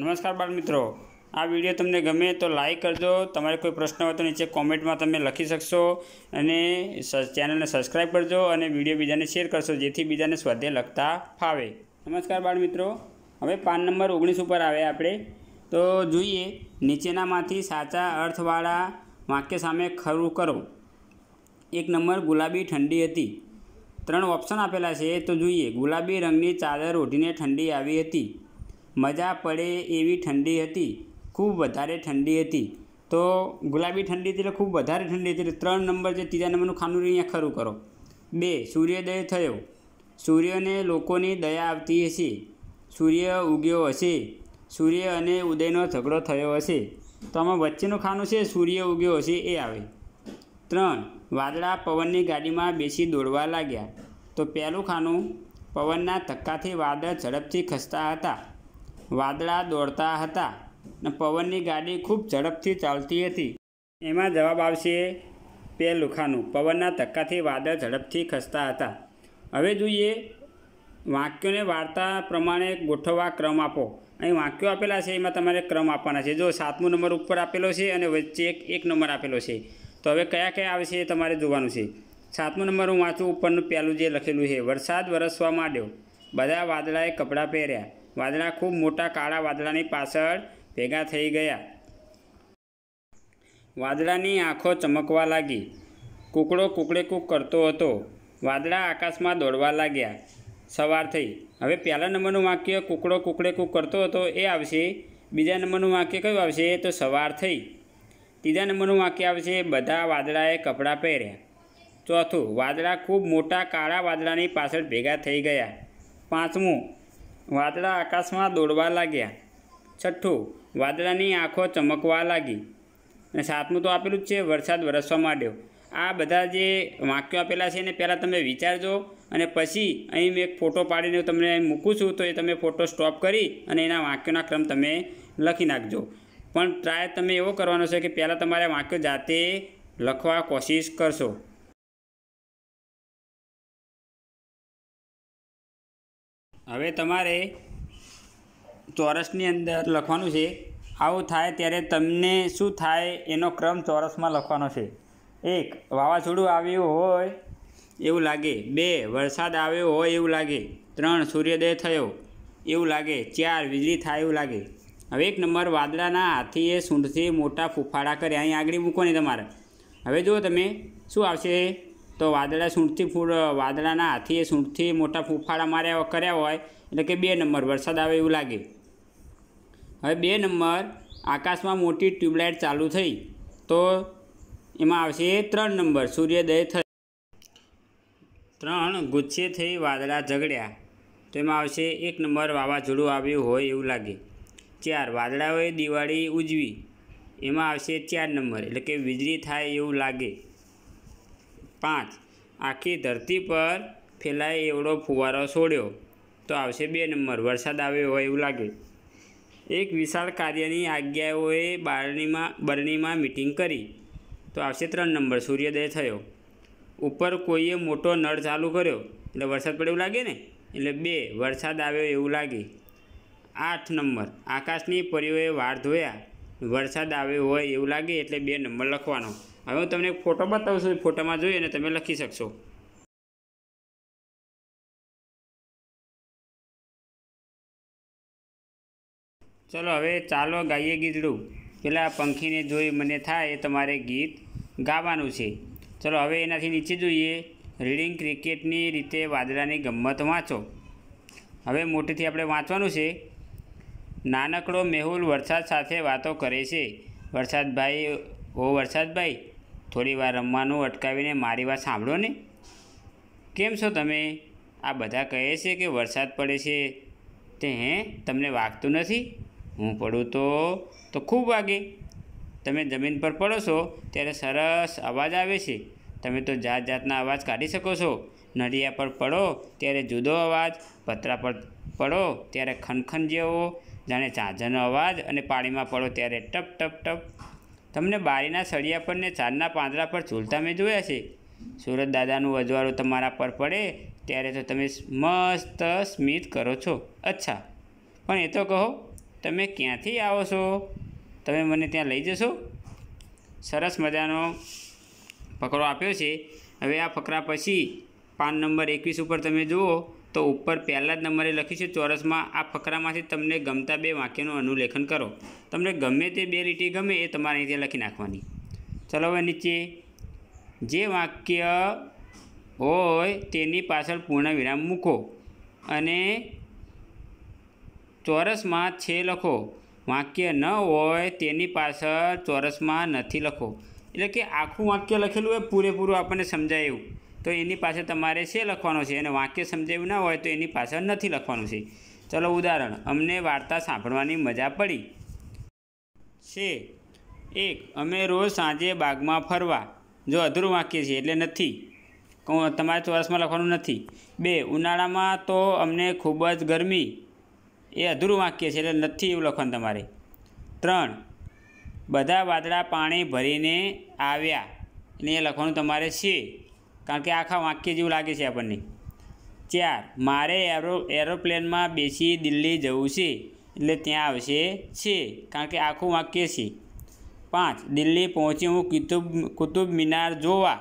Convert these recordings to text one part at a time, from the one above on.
નમસ્કાર બાળ મિત્રો આ વિડીયો તમને ગમે તો લાઇક કરજો તમારે કોઈ પ્રશ્ન હોય તો નીચે કોમેન્ટમાં તમે લખી શકશો અને ચેનલને સબસ્ક્રાઈબ કરજો અને વિડીયો બીજાને શેર કરશો જેથી બીજાને સ્વાધ્યાય લખતા ફાવે નમસ્કાર બાળ મિત્રો હવે પાન નંબર ઓગણીસ ઉપર આવે આપણે તો જોઈએ નીચેનામાંથી સાચા અર્થવાળા વાક્ય સામે ખરું કરો એક નંબર ગુલાબી ઠંડી હતી ત્રણ ઓપ્શન આપેલા છે તો જોઈએ ગુલાબી રંગની ચાદર ઓઢીને ઠંડી આવી હતી મજા પડે એવી ઠંડી હતી ખૂબ વધારે ઠંડી હતી તો ગુલાબી ઠંડી એટલે ખૂબ વધારે ઠંડી હતી એટલે ત્રણ નંબર જે ત્રીજા નંબરનું ખાનું અહીંયા ખરું કરો બે સૂર્યોદય થયો સૂર્યને લોકોની દયા આવતી હશે સૂર્ય ઉગ્યો હશે સૂર્ય અને ઉદયનો ઝઘડો થયો હશે તો આમાં વચ્ચેનું ખાનું છે સૂર્ય ઉગ્યો હશે એ આવે ત્રણ વાદળા પવનની ગાડીમાં બેસી દોડવા લાગ્યા તો પહેલું ખાનું પવનના ધક્કાથી વાદળ ઝડપથી ખસતા હતા વાદળા દોડતા હતા અને પવનની ગાડી ખૂબ ઝડપથી ચાલતી હતી એમાં જવાબ આવશે પે લુખાનું પવનના ધક્કાથી વાદળ ઝડપથી ખસતા હતા હવે જોઈએ વાક્યોને વાર્તા પ્રમાણે ગોઠવવા ક્રમ આપો અહીં વાક્યો આપેલા છે એમાં તમારે ક્રમ આપવાના છે જો સાતમો નંબર ઉપર આપેલો છે અને વચ્ચે એક એક નંબર આપેલો છે તો હવે કયા કયા આવશે એ તમારે જોવાનું છે સાતમો નંબર હું વાંચું ઉપરનું પહેલું જે લખેલું છે વરસાદ વરસવા માંડ્યો બધા વાદળાએ કપડાં પહેર્યા વાદળા ખૂબ મોટા કાળા વાદળાની પાછળ ભેગા થઈ ગયા વાદળાની આંખો ચમકવા લાગી કુકડો કુકડેકૂક કરતો હતો વાદળા આકાશમાં દોડવા લાગ્યા સવાર થઈ હવે પહેલા નંબરનું વાક્ય કુકડો કુકડેકૂક કરતો હતો એ આવશે બીજા નંબરનું વાક્ય કયું આવશે તો સવાર થઈ ત્રીજા નંબરનું વાક્ય આવશે બધા વાદળાએ કપડાં પહેર્યા ચોથું વાદળા ખૂબ મોટા કાળા વાદળાની પાછળ ભેગા થઈ ગયા પાંચમું વાદળા આકાશમાં દોડવા લાગ્યા છઠ્ઠું વાદળાની આંખો ચમકવા લાગી અને સાતમું તો આપેલું જ છે વરસાદ વરસવા માંડ્યો આ બધા જે વાક્યો આપેલા છે એને પહેલાં તમે વિચારજો અને પછી અહીં મેં એક ફોટો પાડીને તમને મૂકું છું તો એ તમે ફોટો સ્ટોપ કરી અને એના વાક્યોના ક્રમ તમે લખી નાખજો પણ ટ્રાય તમે એવો કરવાનો છે કે પહેલાં તમારે વાક્યો જાતે લખવા કોશિશ કરશો હવે તમારે ચોરસની અંદર લખવાનું છે આવું થાય ત્યારે તમને શું થાય એનો ક્રમ ચોરસમાં લખવાનો છે એક વાવાઝોડું આવ્યું હોય એવું લાગે બે વરસાદ આવ્યો હોય એવું લાગે ત્રણ સૂર્યોદય થયો એવું લાગે ચાર વીજળી થાય એવું લાગે હવે એક નંબર વાદળાના હાથીએ સૂંઢથી મોટા ફૂફાડા કર્યા અહીં આગળ મૂકો ને તમારે હવે જુઓ તમે શું આવશે તો વાદળા સૂંઠથી ફૂડ વાદળાના હાથીએ સૂંઠથી મોટા ફૂફાળા માર્યા કર્યા હોય એટલે કે બે નંબર વરસાદ આવે એવું લાગે હવે બે નંબર આકાશમાં મોટી ટ્યુબલાઇટ ચાલુ થઈ તો એમાં આવશે ત્રણ નંબર સૂર્યોદય થઈ ત્રણ ગુચ્છે થઈ વાદળા ઝઘડ્યા તો એમાં આવશે એક નંબર વાવાઝોડું આવ્યું હોય એવું લાગે ચાર વાદળાઓએ દિવાળી ઉજવી એમાં આવશે ચાર નંબર એટલે કે વીજળી થાય એવું લાગે પાંચ આખી ધરતી પર ફેલાય એવડો ફુવારો છોડ્યો તો આવશે બે નંબર વરસાદ આવ્યો હોય એવું લાગે એક વિશાળ કાર્યની આજ્ઞાઓએ બારણીમાં બરણીમાં મિટિંગ કરી તો આવશે ત્રણ નંબર સૂર્યોદય થયો ઉપર કોઈએ મોટો નળ ચાલુ કર્યો એટલે વરસાદ પડે એવું લાગે ને એટલે બે વરસાદ આવ્યો એવું લાગે આઠ નંબર આકાશની પરીઓએ વાળ ધોયા વરસાદ આવ્યો હોય એવું લાગે એટલે બે નંબર લખવાનો હવે હું તમને એક ફોટો બતાવું છું ફોટોમાં જોઈ અને તમે લખી શકશો ચલો હવે ચાલો ગાઈએ ગીતડું પેલા પંખીને જોઈ મને થાય એ તમારે ગીત ગાવાનું છે ચલો હવે એનાથી નીચે જોઈએ રીડિંગ ક્રિકેટની રીતે વાદળાની ગમત વાંચો હવે મોટેથી આપણે વાંચવાનું છે નાનકડો મેહુલ વરસાદ સાથે વાતો કરે છે વરસાદભાઈ ઓ વરસાદભાઈ થોડી વાર રમવાનું અટકાવીને મારી વાત સાંભળો ને કેમ છો તમે આ બધા કહે છે કે વરસાદ પડે છે તે હેં તમને વાગતું નથી હું પડું તો તો ખૂબ વાગે તમે જમીન પર પડો છો ત્યારે સરસ અવાજ આવે છે તમે તો જાત જાતના અવાજ કાઢી શકો છો નડિયા પર પડો ત્યારે જુદો અવાજ પતરા પર પડો ત્યારે ખનખન જેવો જાણે ઝાંઝરનો અવાજ અને પાણીમાં પડો ત્યારે ટપ ટપ ટપ તમને બારીના સળિયા પર ને ચાંદના પાંદડા પર ઝૂલતા મેં જોયા છે સુરત દાદાનું અજવાળું તમારા પર પડે ત્યારે તો તમે મસ્ત સ્મિત કરો છો અચ્છા પણ એ તો કહો તમે ક્યાંથી આવો છો તમે મને ત્યાં લઈ જશો સરસ મજાનો ફકરો આપ્યો છે હવે આ ફકરા પછી પાન નંબર એકવીસ ઉપર તમે જુઓ તો ઉપર પહેલા જ નંબરે લખીશું ચોરસમાં આ ફકરામાંથી તમને ગમતા બે વાક્યનું અનુલેખન કરો તમને ગમે તે બે લીટી ગમે એ તમારે અહીંથી લખી નાખવાની ચલો હવે નીચે જે વાક્ય હોય તેની પાછળ પૂર્ણ વિરામ મૂકો અને ચોરસમાં છે લખો વાક્ય ન હોય તેની પાછળ ચોરસમાં નથી લખો એટલે કે આખું વાક્ય લખેલું હોય પૂરેપૂરું આપણને સમજાય એવું તો એની પાસે તમારે છે લખવાનો છે અને વાક્ય સમજાવ્યું ના હોય તો એની પાછળ નથી લખવાનું છે ચલો ઉદાહરણ અમને વાર્તા સાંભળવાની મજા પડી છે એક અમે રોજ સાંજે બાગમાં ફરવા જો અધૂરું વાક્ય છે એટલે નથી તમારે ચોરસમાં લખવાનું નથી બે ઉનાળામાં તો અમને ખૂબ જ ગરમી એ અધૂરું વાક્ય છે એટલે નથી એવું લખવાનું તમારે ત્રણ બધા વાદળા પાણી ભરીને આવ્યા અને એ લખવાનું તમારે છે કારણ કે આખા વાક્ય જેવું લાગે છે આપણને ચાર મારે એરો એરોપ્લેનમાં બેસી દિલ્હી જવું છે એટલે ત્યાં આવશે છે કારણ કે આખું વાક્ય છે પાંચ દિલ્હી પહોંચી હું કુતુબ કુતુબ મિનાર જોવા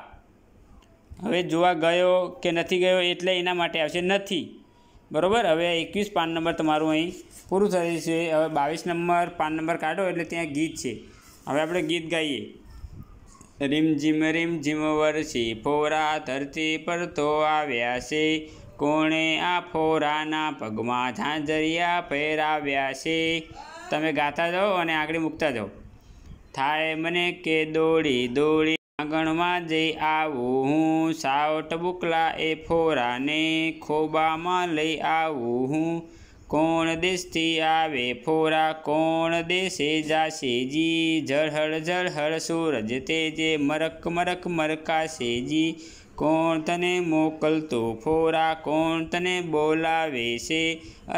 હવે જોવા ગયો કે નથી ગયો એટલે એના માટે આવશે નથી બરાબર હવે એકવીસ પાન નંબર તમારું અહીં પૂરું થયું છે હવે બાવીસ નંબર પાન નંબર કાઢો એટલે ત્યાં ગીત છે હવે આપણે ગીત ગાઈએ રીમ જીમ રીમ જીમ વરસી ફોરા ધરતી પર તો આવ્યા છે કોણે આ ફોરાના પગમાં ઝાંઝરિયા પહેરાવ્યા છે તમે ગાતા જાઓ અને આગળ મૂકતા જાઓ થાય મને કે દોડી દોડી આંગણમાં જઈ આવું હું સાવટ બુકલા એ ફોરાને ખોબામાં લઈ આવું હું કોણ દેશથી આવે ફોરા કોણ દેશે જાશે જી ઝળહળ ઝળહળ સૂરજ તેજે મરક મરક મરકાશે જી કોણ તને મોકલતો ફોરા કોણ તને બોલાવે છે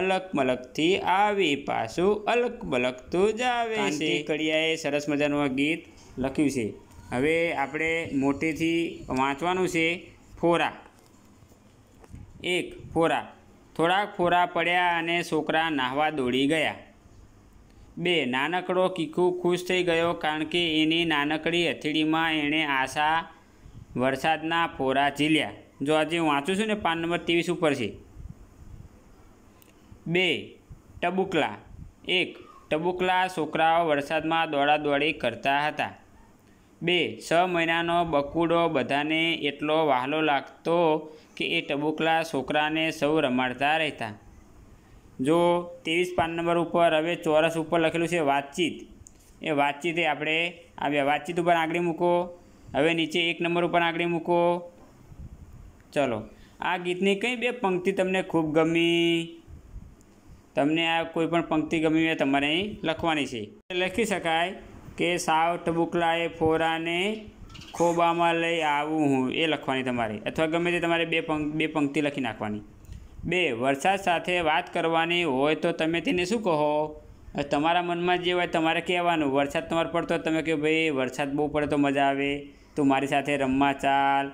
અલક મલકથી આવી પાછું અલક મલકતું જાવે છે કડિયાએ સરસ મજાનું ગીત લખ્યું છે હવે આપણે મોટેથી વાંચવાનું છે ફોરા એક ફોરા થોડાક ફોરા પડ્યા અને છોકરા નાહવા દોડી ગયા બે નાનકડો કીકુ ખુશ થઈ ગયો કારણ કે એની નાનકડી હથેળીમાં એણે આશા વરસાદના ફોરા ઝીલ્યા જો આજે હું વાંચું છું ને પાન નંબર ત્રેવીસ ઉપર છે બે ટબુકલા એક ટબુકલા છોકરાઓ વરસાદમાં દોડા દોડી કરતા હતા બે છ મહિનાનો બકુડો બધાને એટલો વહાલો લાગતો કે એ ટબુકલા છોકરાને સૌ રમાડતા રહેતા જો ત્રેવીસ પાન નંબર ઉપર હવે ચોરસ ઉપર લખેલું છે વાતચીત એ વાતચીતે આપણે આવ્યા વાતચીત ઉપર આંગળી મૂકો હવે નીચે એક નંબર ઉપર આંગળી મૂકો ચલો આ ગીતની કઈ બે પંક્તિ તમને ખૂબ ગમી તમને આ કોઈ પણ પંક્તિ ગમી હોય તમારે લખવાની છે લખી શકાય કે સાવ ટબુકલાએ ફોરાને ખોબામાં લઈ આવું હું એ લખવાની તમારે અથવા ગમે તે તમારે બે પંક બે પંક્તિ લખી નાખવાની બે વરસાદ સાથે વાત કરવાની હોય તો તમે તેને શું કહો તમારા મનમાં જે હોય તમારે કહેવાનું વરસાદ તમારે પડતો તમે કે ભાઈ વરસાદ બહુ પડે તો મજા આવે તું મારી સાથે રમવા ચાલ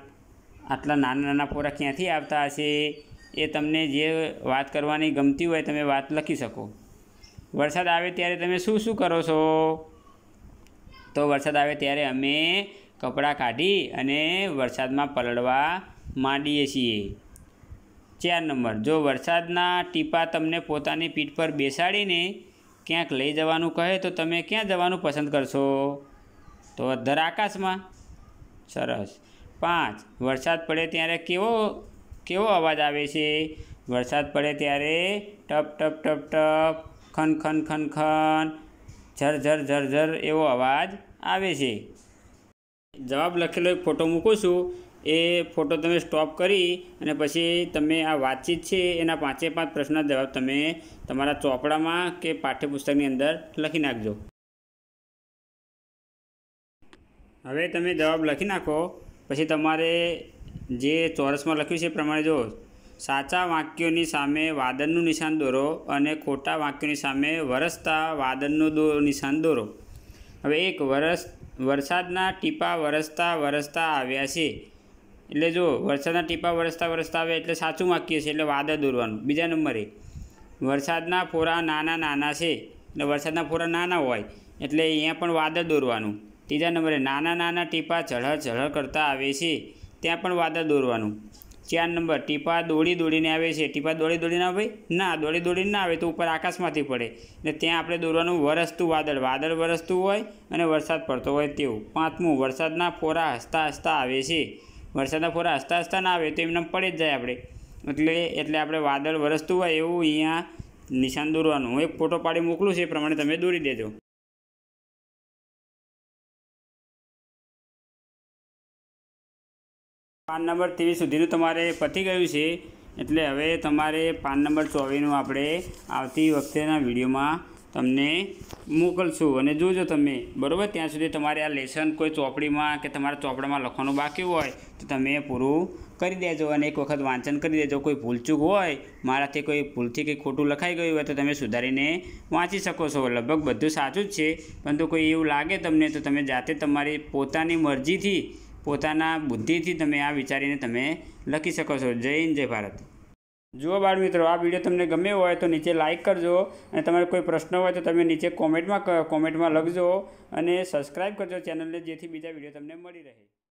આટલા નાના નાના પોરા ક્યાંથી આવતા હશે એ તમને જે વાત કરવાની ગમતી હોય તમે વાત લખી શકો વરસાદ આવે ત્યારે તમે શું શું કરો છો તો વરસાદ આવે ત્યારે અમે કપડાં કાઢી અને વરસાદમાં પલળવા માંડીએ છીએ ચાર નંબર જો વરસાદના ટીપા તમને પોતાની પીઠ પર બેસાડીને ક્યાંક લઈ જવાનું કહે તો તમે ક્યાં જવાનું પસંદ કરશો તો અધર આકાશમાં સરસ પાંચ વરસાદ પડે ત્યારે કેવો કેવો અવાજ આવે છે વરસાદ પડે ત્યારે ટપ ટપ ટપ ટપ ખન ખન ખન ખન ઝર ઝર ઝર ઝર એવો અવાજ આવે છે જવાબ લખેલો એક ફોટો મૂકું છું એ ફોટો તમે સ્ટોપ કરી અને પછી તમે આ વાતચીત છે એના પાંચે પાંચ પ્રશ્નના જવાબ તમે તમારા ચોપડામાં કે પાઠ્યપુસ્તકની અંદર લખી નાખજો હવે તમે જવાબ લખી નાખો પછી તમારે જે ચોરસમાં લખ્યું છે એ પ્રમાણે જો સાચા વાક્યોની સામે વાદનનું નિશાન દોરો અને ખોટા વાક્યોની સામે વરસતા વાદનનું દો નિશાન દોરો હવે એક વરસ વરસાદના ટીપા વરસતા વરસતા આવ્યા છે એટલે જો વરસાદના ટીપા વરસતા વરસતા આવે એટલે સાચું વાક્ય છે એટલે વાદળ દોરવાનું બીજા નંબરે વરસાદના ફોરા નાના નાના છે એટલે વરસાદના ફોરા નાના હોય એટલે અહીંયા પણ વાદળ દોરવાનું ત્રીજા નંબરે નાના નાના ટીપા ચઢળ ચઢળ કરતા આવે છે ત્યાં પણ વાદળ દોરવાનું ચાર નંબર ટીપા દોડી દોડીને આવે છે ટીપા દોડી દોડીને આવે ના દોડી દોડીને ના આવે તો ઉપર આકાશમાંથી પડે ને ત્યાં આપણે દોરવાનું વરસતું વાદળ વાદળ વરસતું હોય અને વરસાદ પડતો હોય તેવું પાંચમું વરસાદના ફોરા હસતા હસતા આવે છે વરસાદના ફોરા હસતા હસતા ના આવે તો એમને પડે જ જાય આપણે એટલે એટલે આપણે વાદળ વરસતું હોય એવું અહીંયા નિશાન દોરવાનું હું એક ફોટો પાડી મોકલું છે એ પ્રમાણે તમે દોરી દેજો પાન નંબર ત્રેવીસ સુધીનું તમારે પતી ગયું છે એટલે હવે તમારે પાન નંબર ચોવીસનું આપણે આવતી વખતેના વિડીયોમાં તમને મોકલશું અને જોજો તમે બરાબર ત્યાં સુધી તમારે આ લેસન કોઈ ચોપડીમાં કે તમારા ચોપડામાં લખવાનું બાકી હોય તો તમે પૂરું કરી દેજો અને એક વખત વાંચન કરી દેજો કોઈ ભૂલચૂક હોય મારાથી કોઈ ભૂલથી કંઈ ખોટું લખાઈ ગયું હોય તો તમે સુધારીને વાંચી શકો છો લગભગ બધું સાચું જ છે પરંતુ કોઈ એવું લાગે તમને તો તમે જાતે તમારી પોતાની મરજીથી પોતાના બુદ્ધિથી તમે આ વિચારીને તમે લખી શકો છો જય હિન્દ જય ભારત જુઓ બાળ મિત્રો આ વિડીયો તમને ગમે હોય તો નીચે લાઇક કરજો અને તમારે કોઈ પ્રશ્ન હોય તો તમે નીચે કોમેન્ટમાં કોમેન્ટમાં લખજો અને સબસ્ક્રાઈબ કરજો ચેનલને જેથી બીજા વિડીયો તમને મળી રહે